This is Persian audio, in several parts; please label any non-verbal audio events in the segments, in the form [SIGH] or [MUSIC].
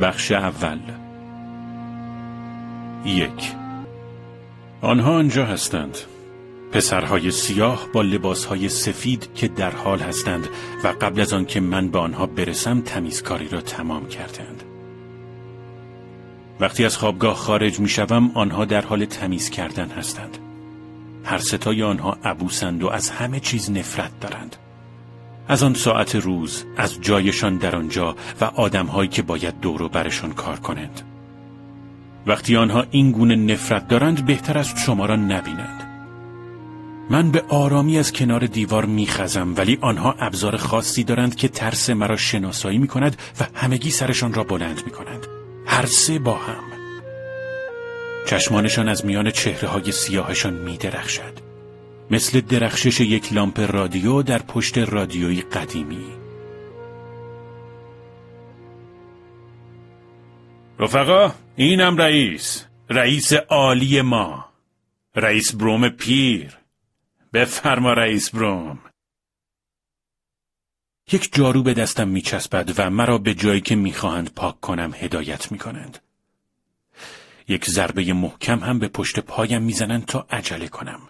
بخش اول یک آنها آنجا هستند پسرهای سیاه با لباسهای سفید که در حال هستند و قبل از آن که من به آنها برسم تمیزکاری را تمام کردند وقتی از خوابگاه خارج می شوم آنها در حال تمیز کردن هستند هر ستای آنها عبوسند و از همه چیز نفرت دارند از آن ساعت روز از جایشان در آنجا و آدمهایی که باید دور و برشان کار کنند وقتی آنها این گونه نفرت دارند بهتر است شما را نبینند من به آرامی از کنار دیوار میخزم ولی آنها ابزار خاصی دارند که ترس مرا شناسایی می و همگی سرشان را بلند می هر سه با هم چشمانشان از میان چهره های سیاهشان میدرخشد مثل درخشش یک لامپ رادیو در پشت رادیوی قدیمی رفقا اینم رئیس رئیس عالی ما رئیس بروم پیر بفرما رئیس بروم یک جارو به دستم میچسبد و مرا به جایی که میخواهند پاک کنم هدایت میکنند یک ضربه محکم هم به پشت پایم میزنند تا عجله کنم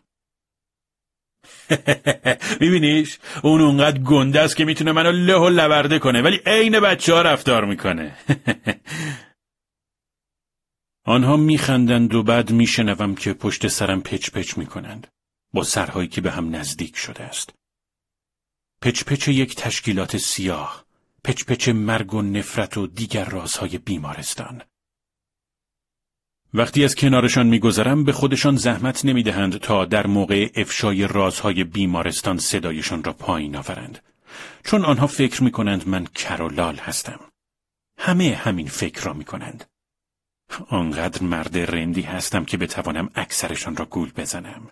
[LAUGHS] میبینیش اون اونقدر گنده است که میتونه منو له و لورده کنه ولی عین بچه ها رفتار میکنه [LAUGHS] آنها میخندند و بعد میشنوم که پشت سرم پچ پچ میکنند با سرهایی که به هم نزدیک شده است پچ یک تشکیلات سیاه پچ پچ مرگ و نفرت و دیگر رازهای بیمارستان وقتی از کنارشان میگذرم به خودشان زحمت نمیدهند تا در موقع افشای رازهای بیمارستان صدایشان را پایین آورند چون آنها فکر میکنند من کرولال هستم همه همین فکر را میکنند آنقدر مرد رندی هستم که بتوانم اکثرشان را گول بزنم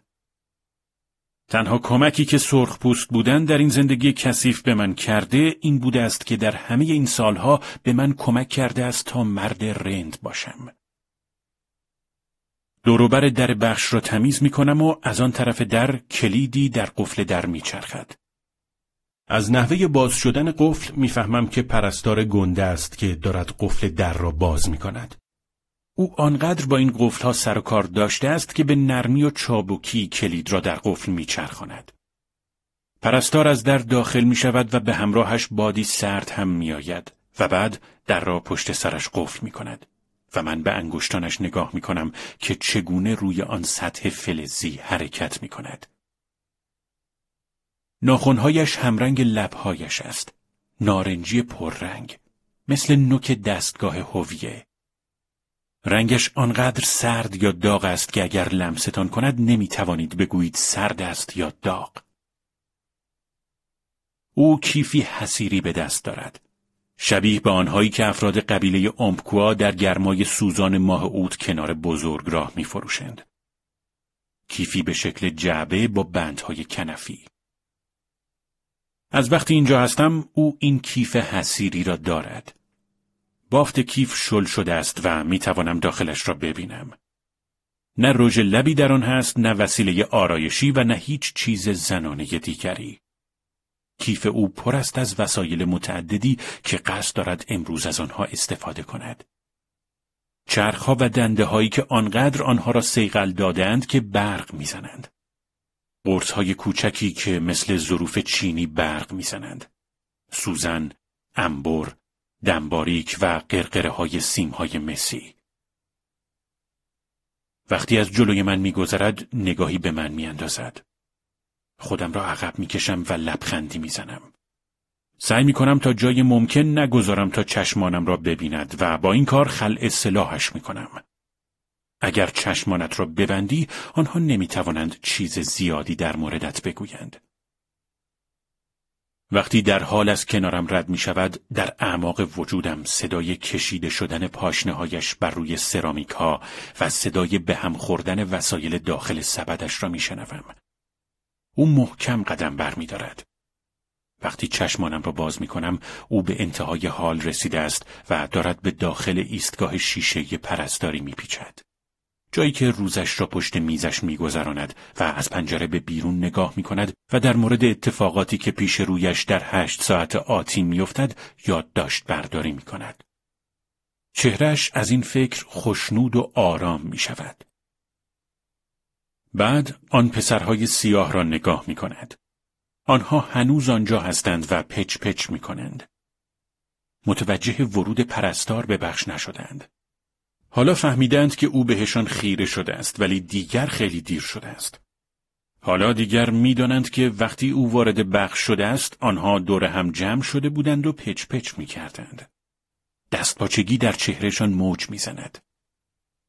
تنها کمکی که سرخ پوست بودن در این زندگی کثیف به من کرده این بوده است که در همه این سالها به من کمک کرده است تا مرد رند باشم دوروبر در بخش را تمیز می کنم و از آن طرف در کلیدی در قفل در می چرخد. از نحوه باز شدن قفل میفهمم که پرستار گنده است که دارد قفل در را باز می کند. او آنقدر با این قفل ها سر داشته است که به نرمی و چابکی کلید را در قفل می چرخاند. پرستار از در داخل می شود و به همراهش بادی سرد هم می آید و بعد در را پشت سرش قفل می کند. و من به انگشتانش نگاه می کنم که چگونه روی آن سطح فلزی حرکت می کند. ناخونهایش همرنگ لبهایش است. نارنجی پررنگ. مثل نوک دستگاه هویه. رنگش آنقدر سرد یا داغ است که اگر لمستان کند نمی توانید بگویید سرد است یا داغ. او کیفی حسیری به دست دارد. شبیه به آنهایی که افراد قبیله امپکوا در گرمای سوزان ماه اوت کنار بزرگ راه می فروشند. کیفی به شکل جعبه با بندهای کنفی. از وقتی اینجا هستم او این کیف حسیری را دارد. بافت کیف شل شده است و می توانم داخلش را ببینم. نه رژ لبی در آن هست، نه وسیله آرایشی و نه هیچ چیز زنانه دیگری. کیف او پر است از وسایل متعددی که قصد دارد امروز از آنها استفاده کند. چرخها و دنده هایی که آنقدر آنها را سیقل دادند که برق میزنند. قرص های کوچکی که مثل ظروف چینی برق میزنند. سوزن، انبر، دنباریک و قرقره های سیم های مسی. وقتی از جلوی من میگذرد نگاهی به من میاندازد. خودم را عقب میکشم و لبخندی میزنم. سعی کنم تا جای ممکن نگذارم تا چشمانم را ببیند و با این کار خلع سلاحش کنم. اگر چشمانت را ببندی آنها توانند چیز زیادی در موردت بگویند. وقتی در حال از کنارم رد می شود در اعماق وجودم صدای کشیده شدن پاشنه بر روی سرامیک ها و صدای به هم خوردن وسایل داخل سبدش را می شنوم. او محکم قدم برمیدارد. وقتی چشمانم را باز می کنم او به انتهای حال رسیده است و دارد به داخل ایستگاه شیشه پرستاری می پیچد. جایی که روزش را پشت میزش میگذراند و از پنجره به بیرون نگاه می کند و در مورد اتفاقاتی که پیش رویش در هشت ساعت آتی میافتد یادداشت برداری می کند. چهرش از این فکر خوشنود و آرام می شود. بعد آن پسرهای سیاه را نگاه می کند. آنها هنوز آنجا هستند و پچ پچ می کنند. متوجه ورود پرستار به بخش نشدند. حالا فهمیدند که او بهشان خیره شده است ولی دیگر خیلی دیر شده است. حالا دیگر میدانند که وقتی او وارد بخش شده است آنها دور هم جمع شده بودند و پچ پچ می کردند. دستپاچگی در چهرهشان موج میزند.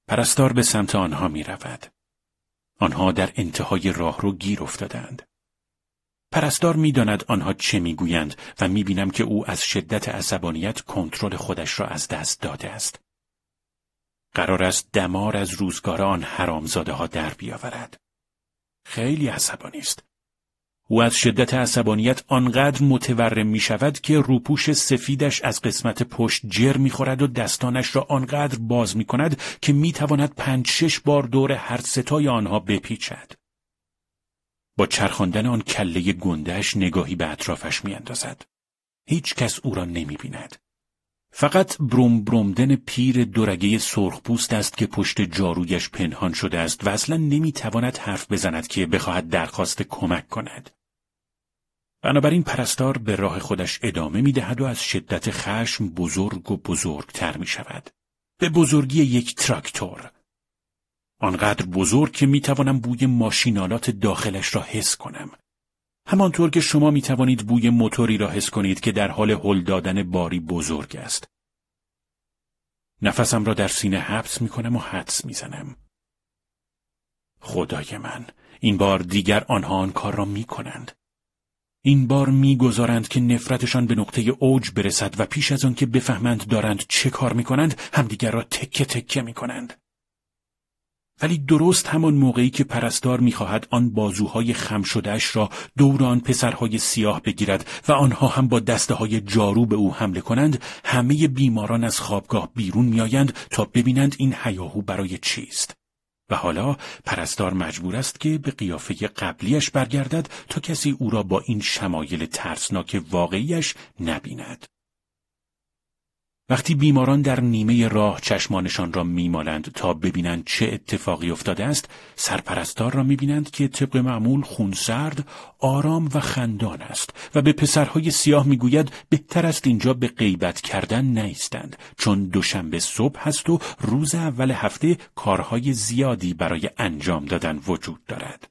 پرستار به سمت آنها می رود. آنها در انتهای راه رو گیر افتادند. پرستار میداند آنها چه میگویند و میبینم که او از شدت عصبانیت کنترل خودش را از دست داده است. قرار است دمار از روزگار آن حرامزاده ها در بیاورد. خیلی عصبانی است. او از شدت عصبانیت آنقدر متورم می شود که روپوش سفیدش از قسمت پشت جر می خورد و دستانش را آنقدر باز می کند که می تواند پنج شش بار دور هر ستای آنها بپیچد. با چرخاندن آن کله گندهش نگاهی به اطرافش می اندازد. هیچ کس او را نمی بیند. فقط بروم برومدن پیر دورگه پوست است که پشت جارویش پنهان شده است و اصلا نمیتواند حرف بزند که بخواهد درخواست کمک کند. بنابراین پرستار به راه خودش ادامه می دهد و از شدت خشم بزرگ و بزرگتر می شود. به بزرگی یک تراکتور. آنقدر بزرگ که می توانم بوی ماشینالات داخلش را حس کنم. همانطور که شما می توانید بوی موتوری را حس کنید که در حال هل دادن باری بزرگ است. نفسم را در سینه حبس می کنم و حدس می زنم. خدای من، این بار دیگر آنها آن کار را می کنند. این بار میگذارند که نفرتشان به نقطه اوج برسد و پیش از که بفهمند دارند چه کار کنند همدیگر را تکه تکه کنند. ولی درست همان موقعی که پرستار میخواهد آن بازوهای خم شدهش را دور آن پسرهای سیاه بگیرد و آنها هم با دسته های جارو به او حمله کنند همه بیماران از خوابگاه بیرون میآیند تا ببینند این حیاهو برای چیست و حالا پرستار مجبور است که به قیافه قبلیش برگردد تا کسی او را با این شمایل ترسناک واقعیش نبیند. وقتی بیماران در نیمه راه چشمانشان را میمالند تا ببینند چه اتفاقی افتاده است سرپرستار را میبینند که طبق معمول خونسرد آرام و خندان است و به پسرهای سیاه میگوید بهتر است اینجا به غیبت کردن نیستند چون دوشنبه صبح هست و روز اول هفته کارهای زیادی برای انجام دادن وجود دارد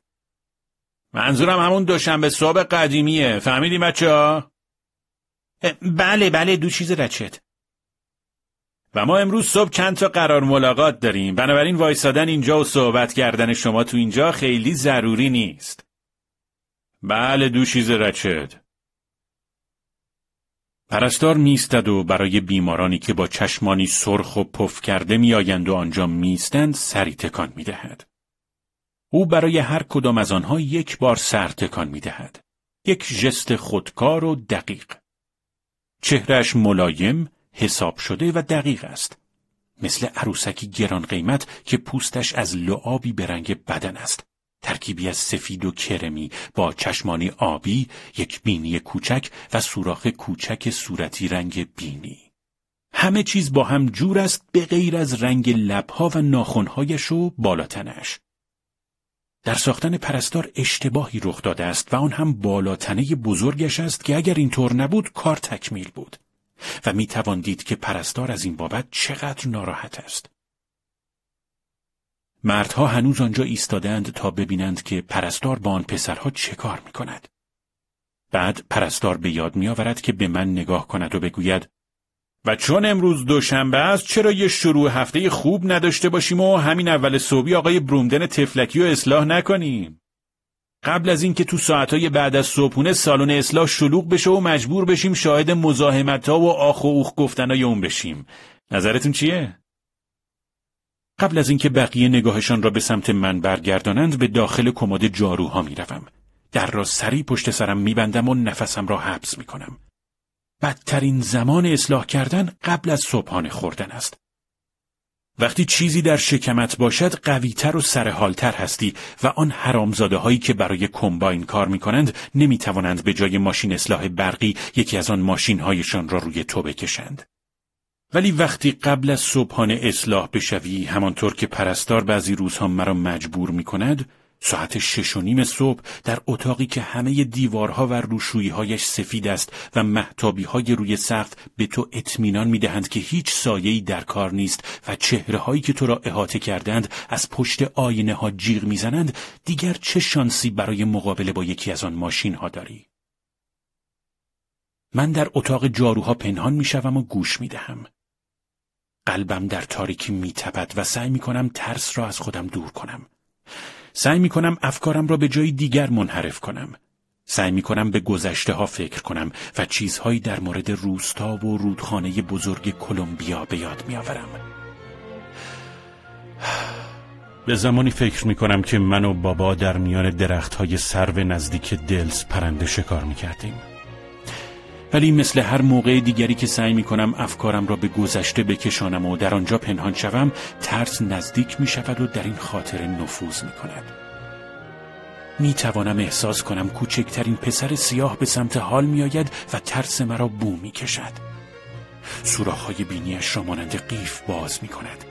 منظورم همون دوشنبه صبح قدیمیه فهمیدی بچه ها؟ بله بله دو چیز رچت و ما امروز صبح چند تا قرار ملاقات داریم بنابراین وایسادن اینجا و صحبت کردن شما تو اینجا خیلی ضروری نیست بله دوشیز رچد پرستار میستد و برای بیمارانی که با چشمانی سرخ و پف کرده میآیند و آنجا میستند سری تکان میدهد او برای هر کدام از آنها یک بار سر تکان میدهد یک ژست خودکار و دقیق چهرش ملایم حساب شده و دقیق است مثل عروسکی گران قیمت که پوستش از لعابی به رنگ بدن است ترکیبی از سفید و کرمی با چشمانی آبی، یک بینی کوچک و سوراخ کوچک صورتی رنگ بینی. همه چیز با هم جور است به غیر از رنگ لبها و ناخونهایش و بالاتنش. در ساختن پرستار اشتباهی رخ داده است و آن هم بالاتنه بزرگش است که اگر اینطور نبود کار تکمیل بود. و می توان که پرستار از این بابت چقدر ناراحت است. مردها هنوز آنجا ایستادند تا ببینند که پرستار با آن پسرها چه کار می کند. بعد پرستار به یاد می آورد که به من نگاه کند و بگوید و چون امروز دوشنبه است چرا یه شروع هفته خوب نداشته باشیم و همین اول صبحی آقای برومدن تفلکی رو اصلاح نکنیم؟ قبل از اینکه تو ساعتهای بعد از صبحونه سالن اصلاح شلوغ بشه و مجبور بشیم شاهد مزاحمت ها و آخ و اوخ گفتنای اون بشیم نظرتون چیه قبل از اینکه بقیه نگاهشان را به سمت من برگردانند به داخل کمد جاروها میروم در را سری پشت سرم میبندم و نفسم را حبس میکنم بدترین زمان اصلاح کردن قبل از صبحانه خوردن است وقتی چیزی در شکمت باشد قویتر و سرحالتر هستی و آن حرامزاده هایی که برای کمباین کار می کنند نمی توانند به جای ماشین اصلاح برقی یکی از آن ماشین هایشان را روی تو بکشند. ولی وقتی قبل از صبحانه اصلاح بشوی همانطور که پرستار بعضی روزها مرا مجبور می کند ساعت شش و نیم صبح در اتاقی که همه دیوارها و روشویهایش سفید است و محتابی های روی سقف به تو اطمینان میدهند که هیچ سایه‌ای در کار نیست و چهره هایی که تو را احاطه کردند از پشت آینه ها جیغ میزنند دیگر چه شانسی برای مقابله با یکی از آن ماشین ها داری؟ من در اتاق جاروها پنهان می شوم و گوش می دهم. قلبم در تاریکی می و سعی می کنم ترس را از خودم دور کنم. سعی می کنم افکارم را به جای دیگر منحرف کنم. سعی می کنم به گذشته ها فکر کنم و چیزهایی در مورد روستا و رودخانه بزرگ کلمبیا به یاد می آورم. به زمانی فکر می کنم که من و بابا در میان درخت های سرو نزدیک دلز پرنده شکار می کردیم. ولی مثل هر موقع دیگری که سعی می کنم افکارم را به گذشته بکشانم و در آنجا پنهان شوم ترس نزدیک می شود و در این خاطر نفوذ می کند می توانم احساس کنم کوچکترین پسر سیاه به سمت حال می آید و ترس مرا بو می کشد سراخ های بینیش را مانند قیف باز می کند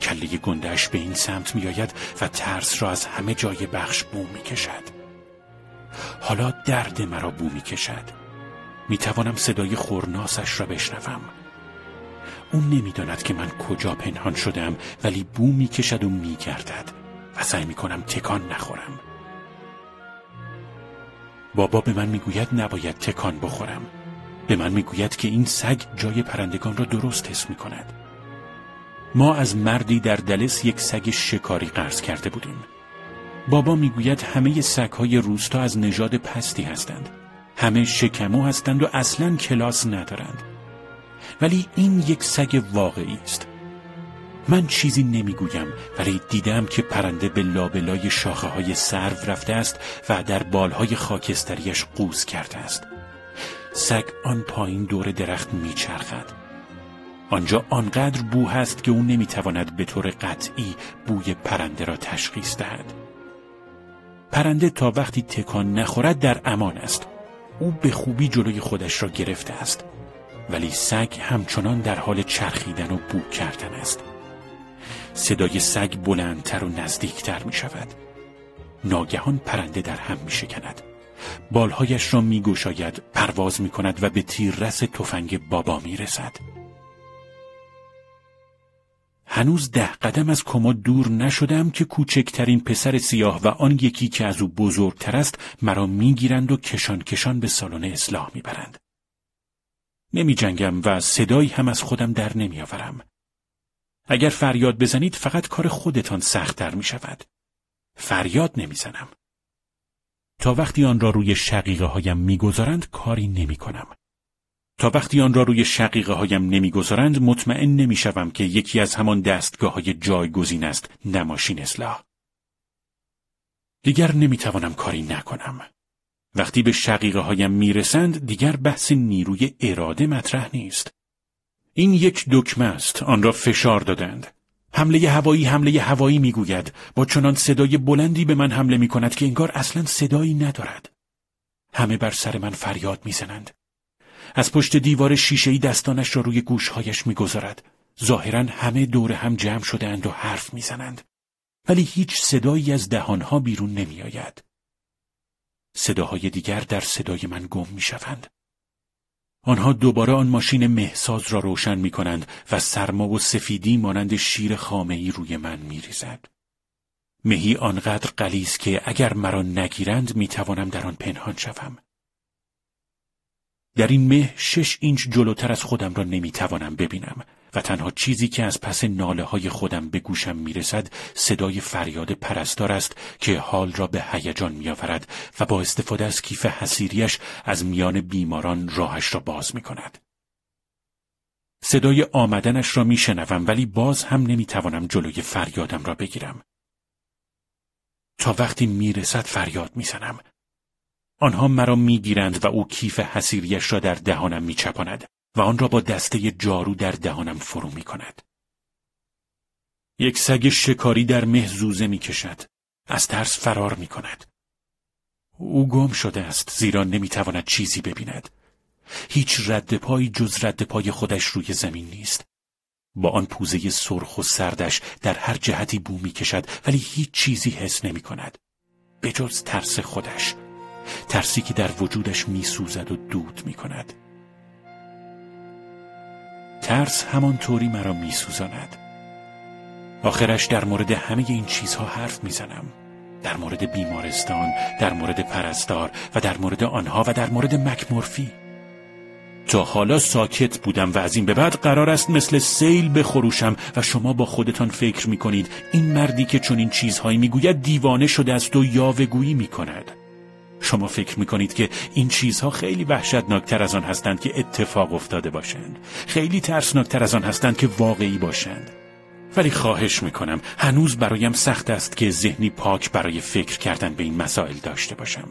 کله گندش به این سمت می آید و ترس را از همه جای بخش بو می کشد حالا درد مرا بو می کشد می توانم صدای خورناسش را بشنوم او نمیداند که من کجا پنهان شدم ولی بو می کشد و می گردد و سعی می کنم تکان نخورم بابا به من میگوید نباید تکان بخورم به من میگوید که این سگ جای پرندگان را درست حس می کند ما از مردی در دلس یک سگ شکاری قرض کرده بودیم بابا میگوید همه سگهای روستا از نژاد پستی هستند همه شکمو هستند و اصلا کلاس ندارند ولی این یک سگ واقعی است من چیزی نمیگویم ولی دیدم که پرنده به لابلای شاخه های سرو رفته است و در بالهای خاکستریش قوز کرده است سگ آن پایین دور درخت میچرخد آنجا آنقدر بو هست که او نمیتواند به طور قطعی بوی پرنده را تشخیص دهد پرنده تا وقتی تکان نخورد در امان است او به خوبی جلوی خودش را گرفته است ولی سگ همچنان در حال چرخیدن و بو کردن است صدای سگ بلندتر و نزدیکتر می شود ناگهان پرنده در هم می شکند بالهایش را می گوشاید پرواز می کند و به تیررس تفنگ بابا می رسد هنوز ده قدم از کما دور نشدم که کوچکترین پسر سیاه و آن یکی که از او بزرگتر است مرا میگیرند و کشان کشان به سالن اصلاح میبرند. نمی جنگم و صدایی هم از خودم در نمیآورم. اگر فریاد بزنید فقط کار خودتان سختتر می شود. فریاد نمیزنم. تا وقتی آن را روی شقیقه هایم میگذارند کاری نمی کنم. تا وقتی آن را روی شقیقه هایم نمیگذارند مطمئن نمیشوم که یکی از همان دستگاه های جایگزین است نه ماشین اصلاح دیگر نمیتوانم کاری نکنم وقتی به شقیقه هایم میرسند دیگر بحث نیروی اراده مطرح نیست این یک دکمه است آن را فشار دادند حمله هوایی حمله هوایی میگوید با چنان صدای بلندی به من حمله می کند که انگار اصلا صدایی ندارد همه بر سر من فریاد میزنند از پشت دیوار شیشهای دستانش را روی گوشهایش میگذارد ظاهرا همه دور هم جمع شدهاند و حرف میزنند ولی هیچ صدایی از دهانها بیرون نمیآید صداهای دیگر در صدای من گم میشوند آنها دوباره آن ماشین مهساز را روشن می کنند و سرما و سفیدی مانند شیر خامه ای روی من می ریزد. مهی آنقدر قلیز که اگر مرا نگیرند می توانم در آن پنهان شوم. در این مه شش اینچ جلوتر از خودم را نمیتوانم ببینم و تنها چیزی که از پس ناله های خودم به گوشم میرسد صدای فریاد پرستار است که حال را به هیجان میآورد و با استفاده از کیف حسیریش از میان بیماران راهش را باز می کند. صدای آمدنش را میشنوم ولی باز هم نمیتوانم جلوی فریادم را بگیرم. تا وقتی میرسد فریاد میزنم آنها مرا میگیرند و او کیف حسیریش را در دهانم میچپاند و آن را با دسته جارو در دهانم فرو می یک سگ شکاری در مه زوزه می کشد. از ترس فرار می کند. او گم شده است زیرا نمی چیزی ببیند. هیچ رد پای جز رد پای خودش روی زمین نیست. با آن پوزه سرخ و سردش در هر جهتی بو می ولی هیچ چیزی حس نمی کند. به جز ترس خودش. ترسی که در وجودش میسوزد و دود می کند ترس همانطوری مرا میسوزاند آخرش در مورد همه این چیزها حرف میزنم در مورد بیمارستان در مورد پرستار و در مورد آنها و در مورد مکمورفی تا حالا ساکت بودم و از این به بعد قرار است مثل سیل بخروشم و شما با خودتان فکر می کنید این مردی که چون این چیزهایی میگوید دیوانه شده است و یاوهگویی می کند شما فکر میکنید که این چیزها خیلی وحشتناکتر از آن هستند که اتفاق افتاده باشند خیلی ترسناکتر از آن هستند که واقعی باشند ولی خواهش میکنم هنوز برایم سخت است که ذهنی پاک برای فکر کردن به این مسائل داشته باشم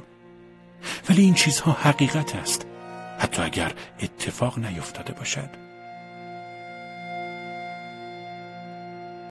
ولی این چیزها حقیقت است حتی اگر اتفاق نیفتاده باشد